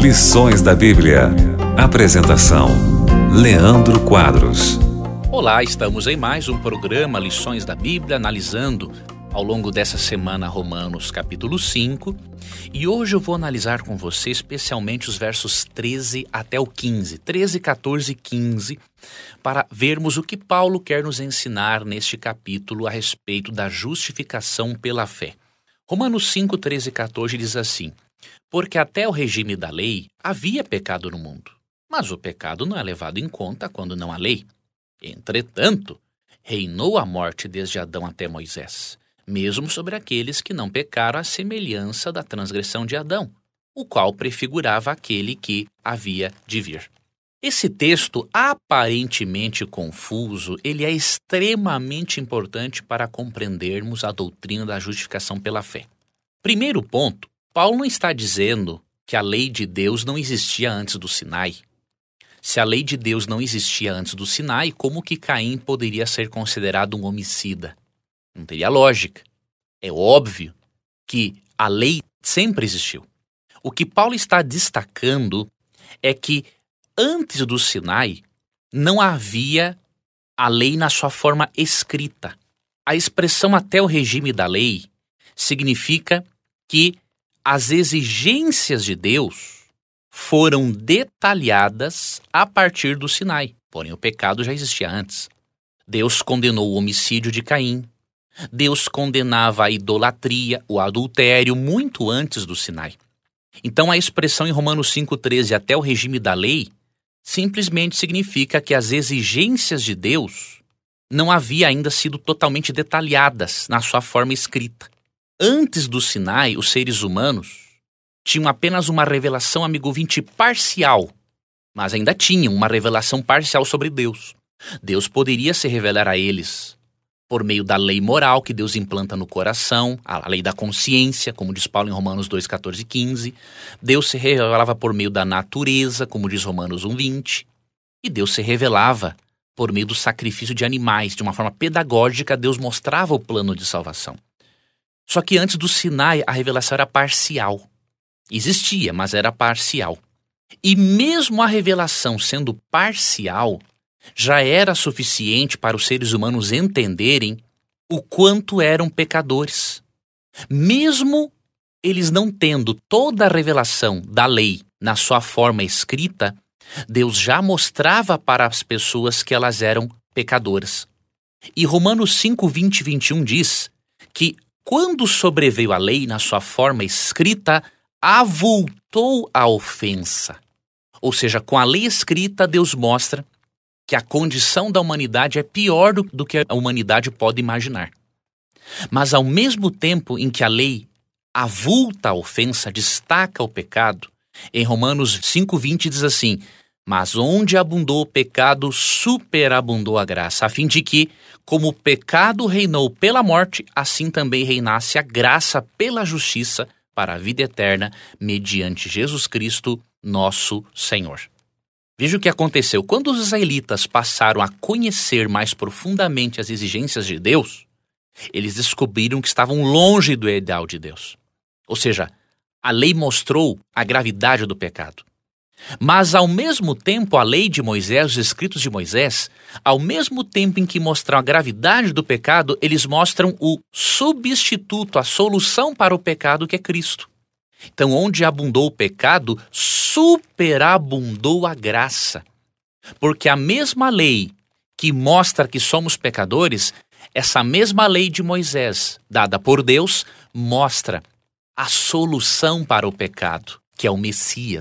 Lições da Bíblia. Apresentação: Leandro Quadros. Olá, estamos em mais um programa Lições da Bíblia, analisando ao longo dessa semana Romanos capítulo 5. E hoje eu vou analisar com você especialmente os versos 13 até o 15, 13, 14 e 15, para vermos o que Paulo quer nos ensinar neste capítulo a respeito da justificação pela fé. Romanos 5, 13 e 14 diz assim: Porque até o regime da lei havia pecado no mundo, mas o pecado não é levado em conta quando não há lei. Entretanto, reinou a morte desde Adão até Moisés, mesmo sobre aqueles que não pecaram à semelhança da transgressão de Adão, o qual prefigurava aquele que havia de vir. Esse texto, aparentemente confuso, ele é extremamente importante para compreendermos a doutrina da justificação pela fé. Primeiro ponto, Paulo não está dizendo que a lei de Deus não existia antes do Sinai. Se a lei de Deus não existia antes do Sinai, como que Caim poderia ser considerado um homicida? Não teria lógica. É óbvio que a lei sempre existiu. O que Paulo está destacando é que antes do Sinai, não havia a lei na sua forma escrita. A expressão até o regime da lei significa que as exigências de Deus foram detalhadas a partir do Sinai. Porém, o pecado já existia antes. Deus condenou o homicídio de Caim. Deus condenava a idolatria, o adultério, muito antes do Sinai. Então, a expressão em Romanos 5,13 até o regime da lei simplesmente significa que as exigências de Deus não havia ainda sido totalmente detalhadas na sua forma escrita. Antes do Sinai, os seres humanos tinham apenas uma revelação, amigo 20 parcial, mas ainda tinham uma revelação parcial sobre Deus. Deus poderia se revelar a eles por meio da lei moral que Deus implanta no coração, a lei da consciência, como diz Paulo em Romanos 2, 14 e 15. Deus se revelava por meio da natureza, como diz Romanos 1, 20. E Deus se revelava por meio do sacrifício de animais. De uma forma pedagógica, Deus mostrava o plano de salvação. Só que antes do Sinai, a revelação era parcial. Existia, mas era parcial. E mesmo a revelação sendo parcial, já era suficiente para os seres humanos entenderem o quanto eram pecadores. Mesmo eles não tendo toda a revelação da lei na sua forma escrita, Deus já mostrava para as pessoas que elas eram pecadoras. E Romanos 5, 20 e 21 diz que quando sobreveio a lei na sua forma escrita, avultou a ofensa. Ou seja, com a lei escrita, Deus mostra que a condição da humanidade é pior do, do que a humanidade pode imaginar. Mas ao mesmo tempo em que a lei avulta a ofensa, destaca o pecado, em Romanos 5,20 diz assim: Mas onde abundou o pecado, superabundou a graça, a fim de que, como o pecado reinou pela morte, assim também reinasse a graça pela justiça para a vida eterna, mediante Jesus Cristo, nosso Senhor. Veja o que aconteceu. Quando os israelitas passaram a conhecer mais profundamente as exigências de Deus, eles descobriram que estavam longe do ideal de Deus. Ou seja, a lei mostrou a gravidade do pecado. Mas, ao mesmo tempo, a lei de Moisés, os escritos de Moisés, ao mesmo tempo em que mostram a gravidade do pecado, eles mostram o substituto, a solução para o pecado que é Cristo. Então, onde abundou o pecado, superabundou a graça. Porque a mesma lei que mostra que somos pecadores, essa mesma lei de Moisés, dada por Deus, mostra a solução para o pecado, que é o Messias,